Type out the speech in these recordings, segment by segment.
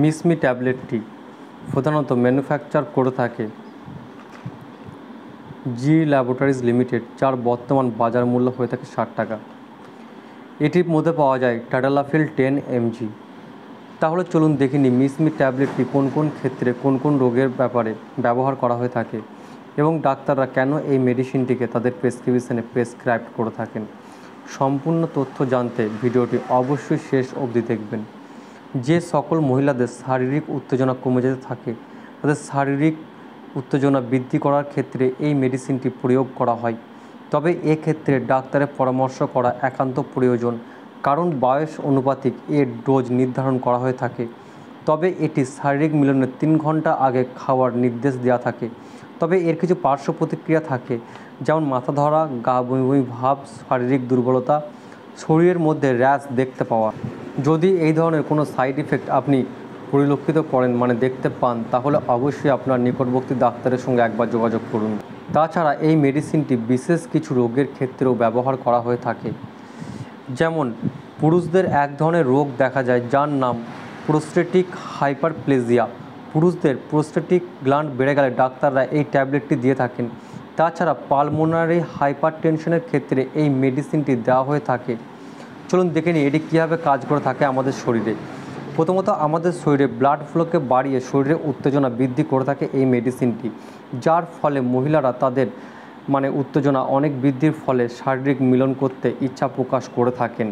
মিসমি ট্যাবলেটটি প্রধানত ম্যানুফ্যাকচার করে থাকে জি ল্যাবরেটরিজ লিমিটেড যার বর্তমান বাজার মূল্য হয়ে থাকে ষাট টাকা এটির মধ্যে পাওয়া যায় টাডালাফিল টেন এমজি তাহলে চলুন দেখিনি মিসমি ট্যাবলেটটি কোন কোন ক্ষেত্রে কোন কোন রোগের ব্যাপারে ব্যবহার করা হয়ে থাকে এবং ডাক্তাররা কেন এই মেডিসিনটিকে তাদের প্রেসক্রিপশানে প্রেসক্রাইব করে থাকেন সম্পূর্ণ তথ্য জানতে ভিডিওটি অবশ্যই শেষ অবধি দেখবেন যে সকল মহিলাদের শারীরিক উত্তেজনা কমে যেতে থাকে তাদের শারীরিক উত্তেজনা বৃদ্ধি করার ক্ষেত্রে এই মেডিসিনটি প্রয়োগ করা হয় তবে এক্ষেত্রে ডাক্তারের পরামর্শ করা একান্ত প্রয়োজন কারণ বয়স অনুপাতিক এর ডোজ নির্ধারণ করা হয়ে থাকে তবে এটি শারীরিক মিলনের তিন ঘন্টা আগে খাওয়ার নির্দেশ দেওয়া থাকে তবে এর কিছু পার্শ্ব প্রতিক্রিয়া থাকে যেমন মাথা ধরা গা বমি বমি ভাব শারীরিক দুর্বলতা শরীরের মধ্যে র্যাশ দেখতে পাওয়া যদি এই ধরনের কোনো সাইড ইফেক্ট আপনি পরিলক্ষিত করেন মানে দেখতে পান তাহলে অবশ্যই আপনার নিকটবর্তী ডাক্তারের সঙ্গে একবার যোগাযোগ করুন তাছাড়া এই মেডিসিনটি বিশেষ কিছু রোগের ক্ষেত্রেও ব্যবহার করা হয়ে থাকে যেমন পুরুষদের এক ধরনের রোগ দেখা যায় যার নাম প্রোস্টেটিক হাইপারপ্লেজিয়া পুরুষদের প্রোস্টেটিক গ্ল্যান্ড বেড়ে গেলে ডাক্তাররা এই ট্যাবলেটটি দিয়ে থাকেন তাছাড়া পালমোনারি হাইপার টেনশনের ক্ষেত্রে এই মেডিসিনটি দেওয়া হয়ে থাকে চলুন দেখে নিই এটি কীভাবে কাজ করে থাকে আমাদের শরীরে প্রথমত আমাদের শরীরে ব্লাড ফ্লোকে বাড়িয়ে শরীরে উত্তেজনা বৃদ্ধি করে থাকে এই মেডিসিনটি যার ফলে মহিলারা তাদের মানে উত্তেজনা অনেক বৃদ্ধির ফলে শারীরিক মিলন করতে ইচ্ছা প্রকাশ করে থাকেন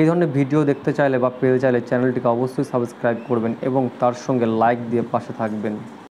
এই ধরনের ভিডিও দেখতে চাইলে বা পেতে চাইলে চ্যানেলটিকে অবশ্যই সাবস্ক্রাইব করবেন এবং তার সঙ্গে লাইক দিয়ে পাশে থাকবেন